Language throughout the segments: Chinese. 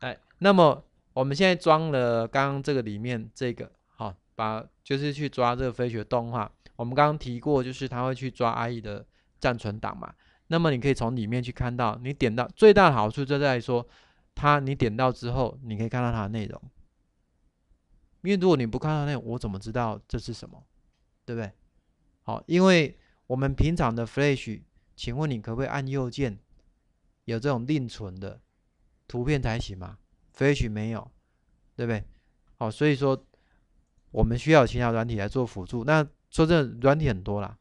哎，那么我们现在装了刚刚这个里面这个，好，把就是去抓这个飞雪动画。我们刚刚提过，就是它会去抓 IE 的暂存档嘛。那么你可以从里面去看到，你点到最大的好处就在说，它你点到之后，你可以看到它的内容。因为如果你不看到内容，我怎么知道这是什么，对不对？好，因为我们平常的 Flash，请问你可不可以按右键有这种另存的？图片才行嘛 f a s h 没有，对不对？好，所以说我们需要其他软体来做辅助。那说这软体很多啦。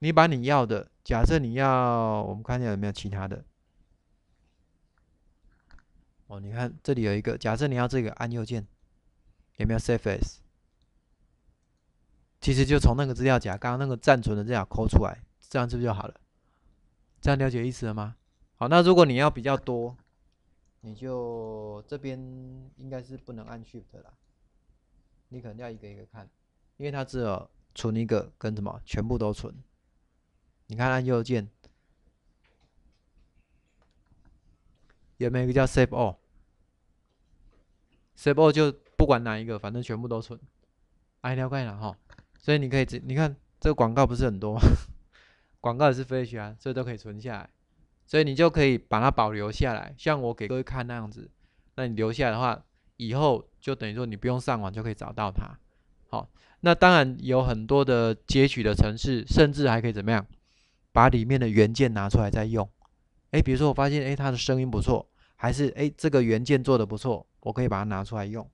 你把你要的，假设你要，我们看一下有没有其他的。哦，你看这里有一个，假设你要这个，按右键有没有 Surface？其实就从那个资料夹，刚刚那个暂存的这样抠出来，这样是不是就好了？这样了解意思了吗？好，那如果你要比较多。你就这边应该是不能按 shift 了，你可能要一个一个看，因为它只有存一个跟什么全部都存。你看按右键有没有一个叫 save all？save all 就不管哪一个，反正全部都存，还了怪了哈。所以你可以直，你看这个广告不是很多，广告也是 fetch 啊，所以都可以存下来。所以你就可以把它保留下来，像我给各位看那样子，那你留下来的话，以后就等于说你不用上网就可以找到它。好，那当然有很多的截取的程式，甚至还可以怎么样，把里面的原件拿出来再用。诶，比如说我发现诶，它的声音不错，还是诶，这个原件做的不错，我可以把它拿出来用。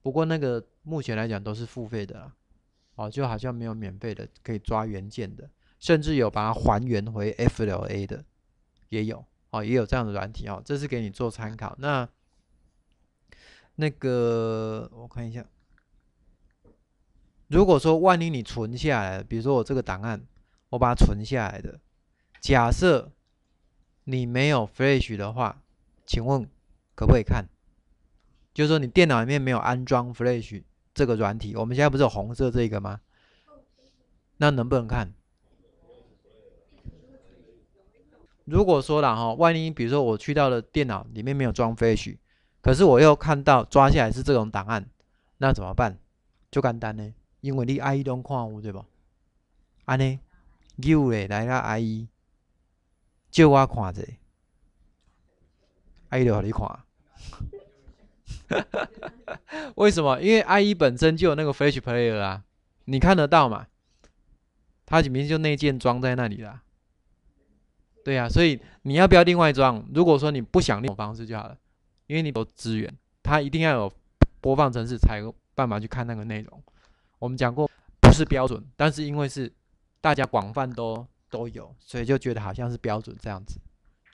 不过那个目前来讲都是付费的，哦，就好像没有免费的可以抓原件的，甚至有把它还原回 FLA 的。也有，哦，也有这样的软体，哦，这是给你做参考。那那个我看一下，如果说万一你存下来，比如说我这个档案，我把它存下来的，假设你没有 Flash 的话，请问可不可以看？就是说你电脑里面没有安装 Flash 这个软体，我们现在不是有红色这个吗？那能不能看？如果说了哈，万一比如说我去到了电脑里面没有装 Flash，可是我又看到抓起来是这种档案，那怎么办？就简单呢，因为你 IE 都看有对不？安尼，叫嘞来个 IE，借我看者，IE 姨留你看。为什么？因为 IE 本身就有那个 Flash Player 啊，你看得到嘛？它里面就内建装在那里啦。对呀，所以你要不要另外装？如果说你不想那种方式就好了，因为你有资源，它一定要有播放城市才有办法去看那个内容。我们讲过，不是标准，但是因为是大家广泛都都有，所以就觉得好像是标准这样子。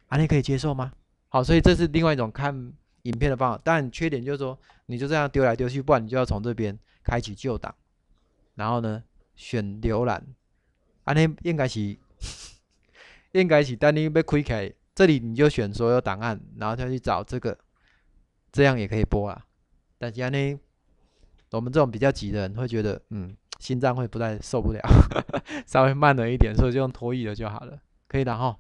啊，你可以接受吗？好，所以这是另外一种看影片的方法，但缺点就是说，你就这样丢来丢去，不然你就要从这边开启旧档，然后呢选浏览，啊，那应该是。应该是等你要开启，这里你就选所有档案，然后他去找这个，这样也可以播啊。但是呢，我们这种比较急的人会觉得，嗯，心脏会不太受不了，稍微慢了一点，所以就用脱衣的就好了，可以的哈。